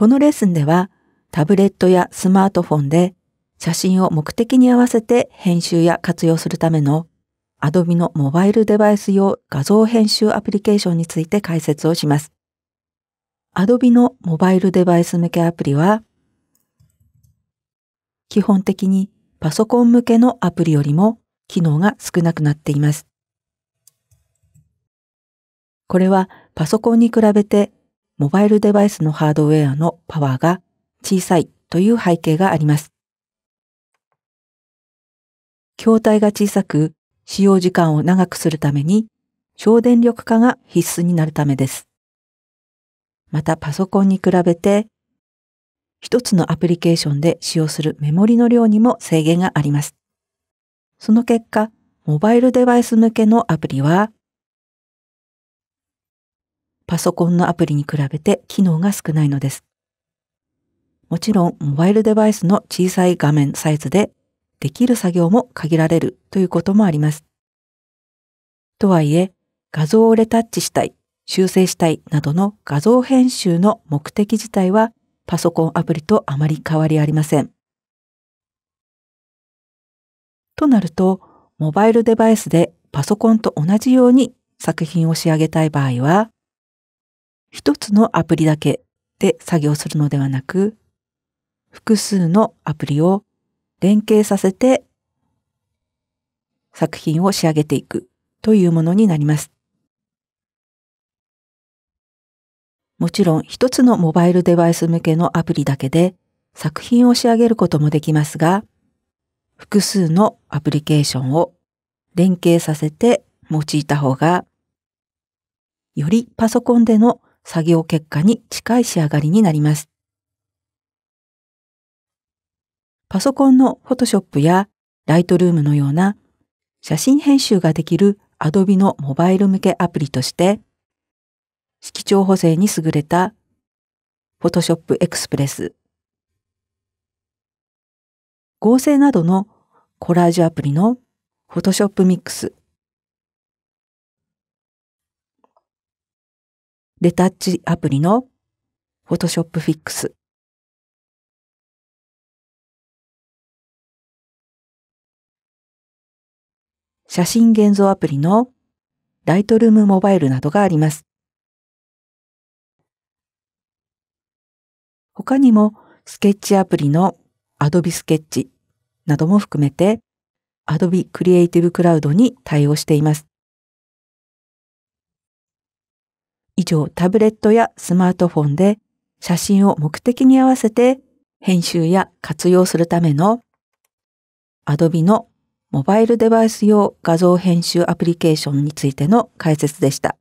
このレッスンではタブレットやスマートフォンで写真を目的に合わせて編集や活用するための Adobe のモバイルデバイス用画像編集アプリケーションについて解説をします。Adobe のモバイルデバイス向けアプリは基本的にパソコン向けのアプリよりも機能が少なくなっています。これはパソコンに比べてモバイルデバイスのハードウェアのパワーが小さいという背景があります。筐体が小さく使用時間を長くするために省電力化が必須になるためです。またパソコンに比べて一つのアプリケーションで使用するメモリの量にも制限があります。その結果、モバイルデバイス向けのアプリはパソコンのアプリに比べて機能が少ないのです。もちろん、モバイルデバイスの小さい画面サイズで、できる作業も限られるということもあります。とはいえ、画像をレタッチしたい、修正したいなどの画像編集の目的自体は、パソコンアプリとあまり変わりありません。となると、モバイルデバイスでパソコンと同じように作品を仕上げたい場合は、一つのアプリだけで作業するのではなく、複数のアプリを連携させて作品を仕上げていくというものになります。もちろん一つのモバイルデバイス向けのアプリだけで作品を仕上げることもできますが、複数のアプリケーションを連携させて用いた方が、よりパソコンでの作業結果に近い仕上がりになります。パソコンのフォトショップやライトルームのような写真編集ができる Adobe のモバイル向けアプリとして、色調補正に優れた Photoshop Express、合成などのコラージュアプリの Photoshop Mix レタッチアプリの Photoshop Fix 写真現像アプリの Lightroom Mobile などがあります。他にもスケッチアプリの Adobe Sketch なども含めて Adobe Creative Cloud に対応しています。以上タブレットやスマートフォンで写真を目的に合わせて編集や活用するための Adobe のモバイルデバイス用画像編集アプリケーションについての解説でした。